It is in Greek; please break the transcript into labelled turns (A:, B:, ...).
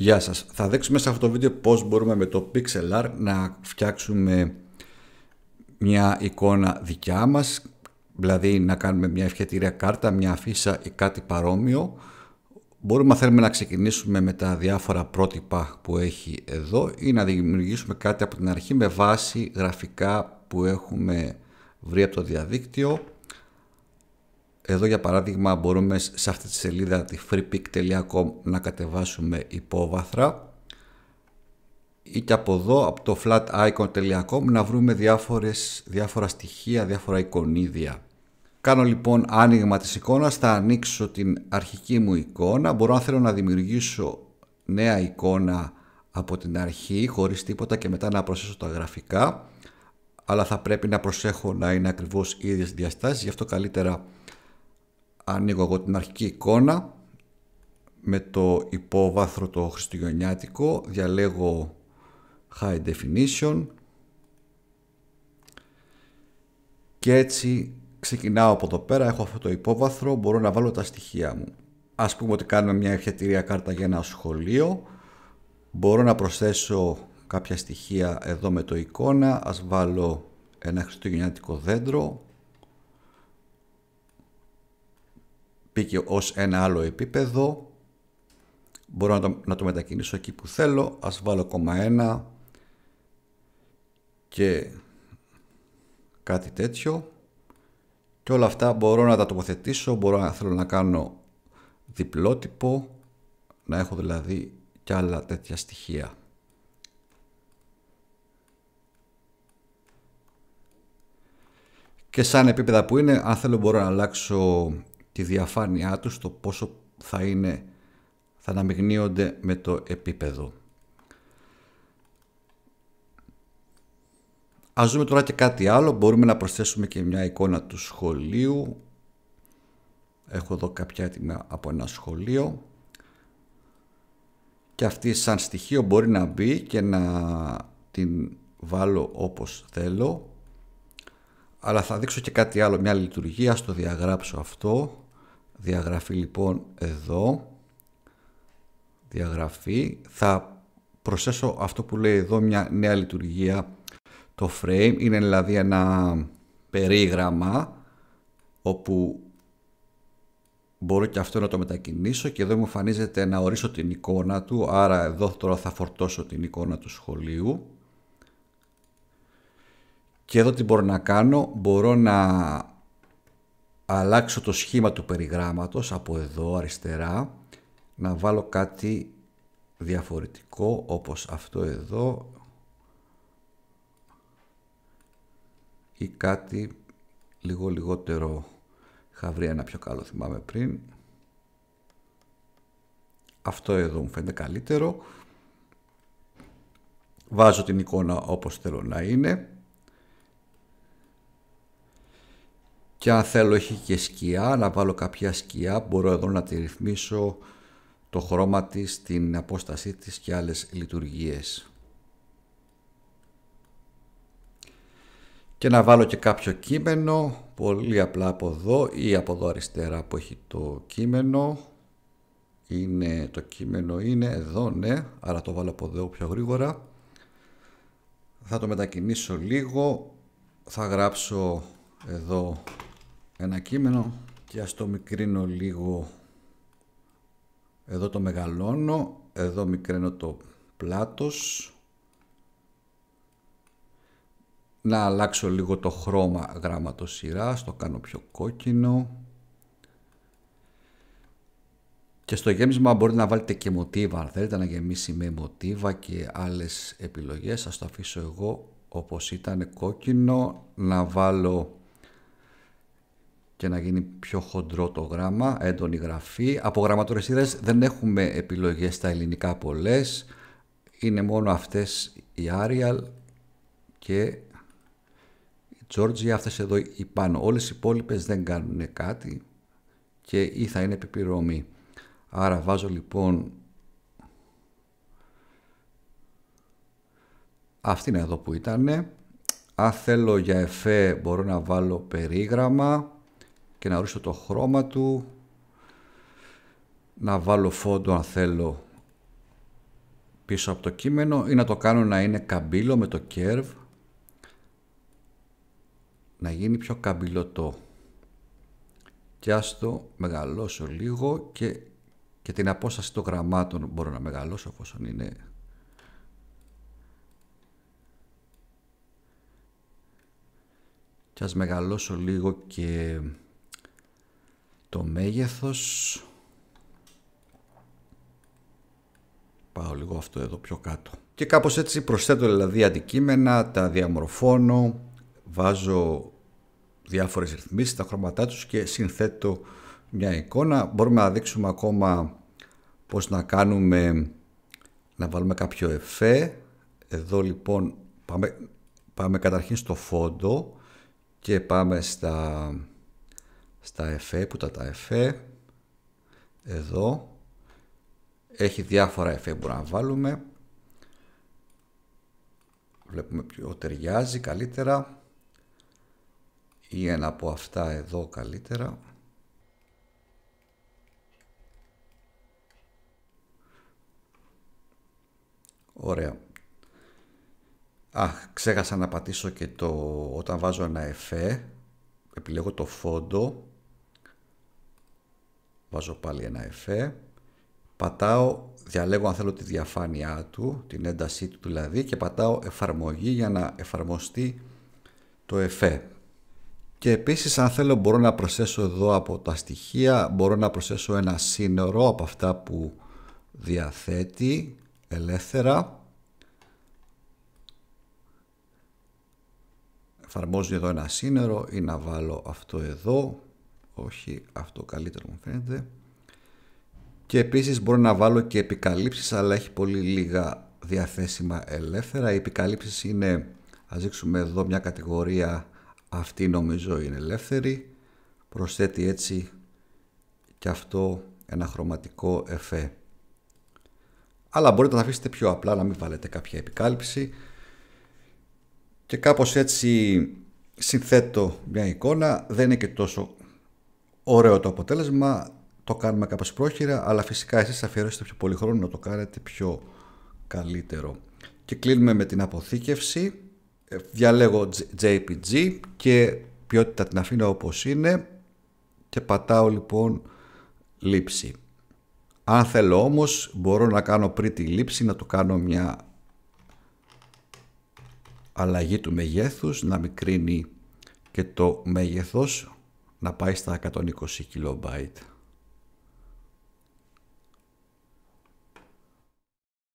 A: Γεια σας. Θα δείξουμε σε αυτό το βίντεο πώς μπορούμε με το Pixel Art να φτιάξουμε μια εικόνα δικιά μας, δηλαδή να κάνουμε μια ευχετήρια κάρτα, μια αφίσα ή κάτι παρόμοιο. Μπορούμε θέλουμε να ξεκινήσουμε με τα διάφορα πρότυπα που έχει εδώ ή να δημιουργήσουμε κάτι από την αρχή με βάση γραφικά που έχουμε βρει από το διαδίκτυο εδώ για παράδειγμα μπορούμε σε αυτή τη σελίδα τη freepik.com να κατεβάσουμε υπόβαθρα ή και από εδώ από το flaticon.com να βρούμε διάφορες, διάφορα στοιχεία, διάφορα εικονίδια. Κάνω λοιπόν άνοιγμα της εικόνας, θα ανοίξω την αρχική μου εικόνα. Μπορώ αν θέλω να δημιουργήσω νέα εικόνα από την αρχή χωρίς τίποτα και μετά να προσθέσω τα γραφικά αλλά θα πρέπει να προσέχω να είναι ακριβώς οι ίδιες διαστάσεις γι' αυτό καλύτερα ανοίγω εγώ την αρχική εικόνα με το υπόβαθρο το χριστουγεννιάτικο διαλέγω high definition και έτσι ξεκινάω από εδώ πέρα έχω αυτό το υπόβαθρο μπορώ να βάλω τα στοιχεία μου ας πούμε ότι κάνουμε μια ευχετηρία κάρτα για ένα σχολείο μπορώ να προσθέσω κάποια στοιχεία εδώ με το εικόνα ας βάλω ένα χριστουγεννιάτικο δέντρο και ως ένα άλλο επίπεδο. Μπορώ να το, να το μετακινήσω εκεί που θέλω. Ας βάλω κόμμα ένα και κάτι τέτοιο. Και όλα αυτά μπορώ να τα τοποθετήσω, μπορώ να θέλω να κάνω διπλότυπο, να έχω δηλαδή και άλλα τέτοια στοιχεία. Και σαν επίπεδα που είναι, αν θέλω μπορώ να αλλάξω τη διαφάνειά τους, το πόσο θα είναι, θα αναμειγνύονται με το επίπεδο. Ας δούμε τώρα και κάτι άλλο, μπορούμε να προσθέσουμε και μια εικόνα του σχολείου. Έχω εδώ κάποια έτοιμα από ένα σχολείο. Και αυτή σαν στοιχείο μπορεί να μπει και να την βάλω όπως θέλω. Αλλά θα δείξω και κάτι άλλο, μια λειτουργία, στο διαγράψω αυτό. Διαγραφή λοιπόν εδώ. Διαγραφή. Θα προσθέσω αυτό που λέει εδώ μια νέα λειτουργία. Το frame είναι δηλαδή ένα περίγραμμα όπου μπορώ και αυτό να το μετακινήσω και εδώ μου εμφανίζεται να ορίσω την εικόνα του άρα εδώ τώρα θα φορτώσω την εικόνα του σχολείου και εδώ τι μπορώ να κάνω μπορώ να αλλάξω το σχήμα του περιγράμματος από εδώ αριστερά να βάλω κάτι διαφορετικό όπως αυτό εδώ ή κάτι λίγο λιγότερο είχα βρει ένα πιο καλό θυμάμαι πριν αυτό εδώ μου φαίνεται καλύτερο βάζω την εικόνα όπως θέλω να είναι και αν θέλω έχει και σκιά, να βάλω κάποια σκιά, μπορώ εδώ να τη ρυθμίσω το χρώμα της, την απόστασή της και άλλες λειτουργίες. Και να βάλω και κάποιο κείμενο, πολύ απλά από εδώ ή από εδώ αριστερά που έχει το κείμενο. Είναι, το κείμενο είναι εδώ, ναι, άρα το βάλω από εδώ πιο γρήγορα. Θα το μετακινήσω λίγο, θα γράψω εδώ ένα κείμενο και ας το μικρύνω λίγο εδώ το μεγαλώνω εδώ μικραίνω το πλάτος να αλλάξω λίγο το χρώμα γράμματος σειράς το κάνω πιο κόκκινο και στο γέμισμα μπορείτε να βάλετε και μοτίβα αν θέλετε να γεμίσει με μοτίβα και άλλες επιλογές. Ας το αφήσω εγώ όπως ήταν κόκκινο. Να βάλω και να γίνει πιο χοντρό το γράμμα, έντονη γραφή. Από γραμματόρες δεν έχουμε επιλογές στα ελληνικά πολλές. Είναι μόνο αυτές οι Arial και η Georgia, αυτές εδώ οι πάνω. Όλες οι υπόλοιπες δεν κάνουν κάτι και ή θα είναι επιπληρωμή. Άρα βάζω λοιπόν αυτή εδώ που ήτανε. Αν θέλω για εφέ μπορώ να βάλω περίγραμμα και να ορίσω το χρώμα του, να βάλω φόντο αν θέλω πίσω από το κείμενο ή να το κάνω να είναι καμπύλο με το curve, να γίνει πιο καμπυλωτό. Και ας το μεγαλώσω λίγο και, και την απόσταση των γραμμάτων μπορώ να μεγαλώσω όπως είναι και ας μεγαλώσω λίγο και το μέγεθος πάω λίγο αυτό εδώ πιο κάτω και κάπως έτσι προσθέτω δηλαδή αντικείμενα τα διαμορφώνω βάζω διάφορες ρυθμίσεις τα χρώματά τους και συνθέτω μια εικόνα μπορούμε να δείξουμε ακόμα πως να κάνουμε να βάλουμε κάποιο εφέ εδώ λοιπόν πάμε, πάμε καταρχήν στο φόντο και πάμε στα στα εφέ, που τα τα εφέ, εδώ, έχει διάφορα εφέ που να βάλουμε, βλέπουμε ποιο ταιριάζει καλύτερα ή ένα από αυτά εδώ καλύτερα. Ωραία. Αχ, ξέχασα να πατήσω και το όταν βάζω ένα εφέ επιλέγω το φόντο, βάζω πάλι ένα εφέ, πατάω, διαλέγω αν θέλω τη διαφάνειά του, την έντασή του δηλαδή και πατάω εφαρμογή για να εφαρμοστεί το εφέ. Και επίσης αν θέλω μπορώ να προσθέσω εδώ από τα στοιχεία, μπορώ να προσθέσω ένα σύνορο από αυτά που διαθέτει ελεύθερα εφαρμόζει εδώ ένα σύνερο ή να βάλω αυτό εδώ όχι αυτό καλύτερο φαντάζεται και επίσης μπορεί να βάλω και επικαλύψεις αλλά έχει πολύ λίγα διαθέσιμα ελεύθερα ή να βάλω αυτό εδώ όχι αυτό καλύτερο μου φαίνεται και επίσης μπορώ να βάλω και επικαλύψεις αλλά έχει πολύ λίγα διαθέσιμα ελεύθερα οι επικαλύψεις είναι ας δείξουμε εδώ μια κατηγορία αυτή νομίζω είναι ελεύθερη προσθέτει έτσι και αυτό ένα χρωματικό εφέ αλλά μπορείτε να αφήσετε πιο απλά να μην βάλετε κάποια επικάλυψη και κάπως έτσι συνθέτω μια εικόνα, δεν είναι και τόσο ωραίο το αποτέλεσμα, το κάνουμε κάπως πρόχειρα, αλλά φυσικά εσείς αφιερώσετε πιο πολύ χρόνο να το κάνετε πιο καλύτερο. Και κλείνουμε με την αποθήκευση, ε, διαλέγω JPG και ποιότητα την αφήνω όπως είναι και πατάω λοιπόν λήψη. Αν θέλω όμως μπορώ να κάνω πριν τη λήψη να το κάνω μια αλλαγή του μεγέθους να μικρύνει και το μέγεθος να πάει στα 120 KB.